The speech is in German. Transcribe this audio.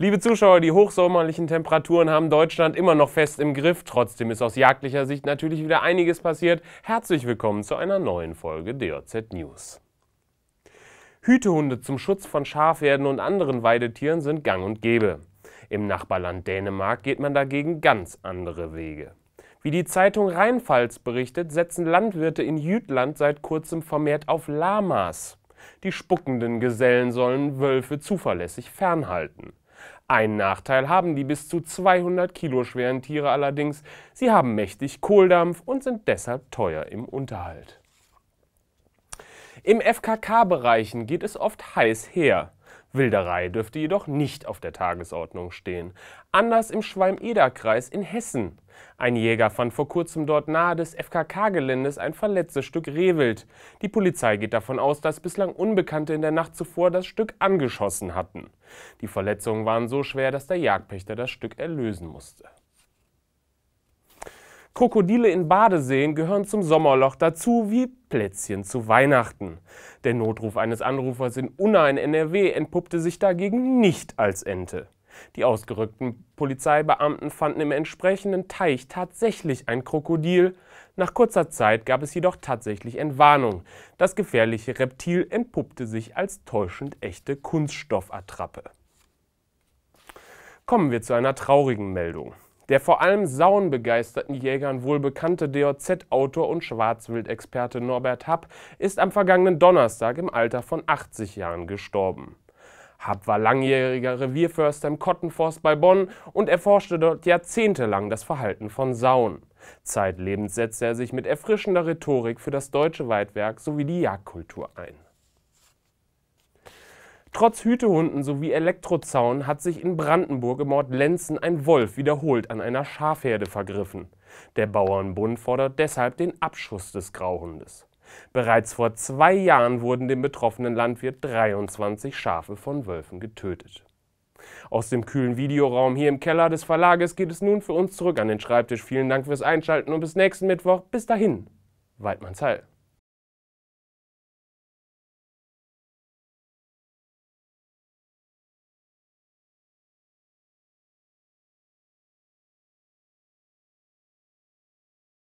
Liebe Zuschauer, die hochsommerlichen Temperaturen haben Deutschland immer noch fest im Griff. Trotzdem ist aus jagdlicher Sicht natürlich wieder einiges passiert. Herzlich willkommen zu einer neuen Folge DOZ News. Hütehunde zum Schutz von Schafherden und anderen Weidetieren sind gang und gäbe. Im Nachbarland Dänemark geht man dagegen ganz andere Wege. Wie die Zeitung Rheinpfalz berichtet, setzen Landwirte in Jütland seit kurzem vermehrt auf Lamas. Die spuckenden Gesellen sollen Wölfe zuverlässig fernhalten. Einen Nachteil haben die bis zu 200 Kilo schweren Tiere allerdings. Sie haben mächtig Kohldampf und sind deshalb teuer im Unterhalt. Im FKK-Bereichen geht es oft heiß her. Wilderei dürfte jedoch nicht auf der Tagesordnung stehen. Anders im Schwalm-Eder-Kreis in Hessen. Ein Jäger fand vor kurzem dort nahe des FKK-Geländes ein verletztes Stück Rehwild. Die Polizei geht davon aus, dass bislang Unbekannte in der Nacht zuvor das Stück angeschossen hatten. Die Verletzungen waren so schwer, dass der Jagdpächter das Stück erlösen musste. Krokodile in Badeseen gehören zum Sommerloch dazu wie Plätzchen zu Weihnachten. Der Notruf eines Anrufers in Unna in NRW entpuppte sich dagegen nicht als Ente. Die ausgerückten Polizeibeamten fanden im entsprechenden Teich tatsächlich ein Krokodil. Nach kurzer Zeit gab es jedoch tatsächlich Entwarnung. Das gefährliche Reptil entpuppte sich als täuschend echte Kunststoffattrappe. Kommen wir zu einer traurigen Meldung. Der vor allem sauenbegeisterten Jägern wohlbekannte DOZ-Autor und Schwarzwildexperte Norbert Happ ist am vergangenen Donnerstag im Alter von 80 Jahren gestorben. Happ war langjähriger Revierförster im Kottenforst bei Bonn und erforschte dort jahrzehntelang das Verhalten von Sauen. Zeitlebens setzte er sich mit erfrischender Rhetorik für das deutsche Weidwerk sowie die Jagdkultur ein. Trotz Hütehunden sowie Elektrozaun hat sich in Brandenburg im Ort Lenzen ein Wolf wiederholt an einer Schafherde vergriffen. Der Bauernbund fordert deshalb den Abschuss des Grauhundes. Bereits vor zwei Jahren wurden dem betroffenen Landwirt 23 Schafe von Wölfen getötet. Aus dem kühlen Videoraum hier im Keller des Verlages geht es nun für uns zurück an den Schreibtisch. Vielen Dank fürs Einschalten und bis nächsten Mittwoch. Bis dahin, Waldmannsheil.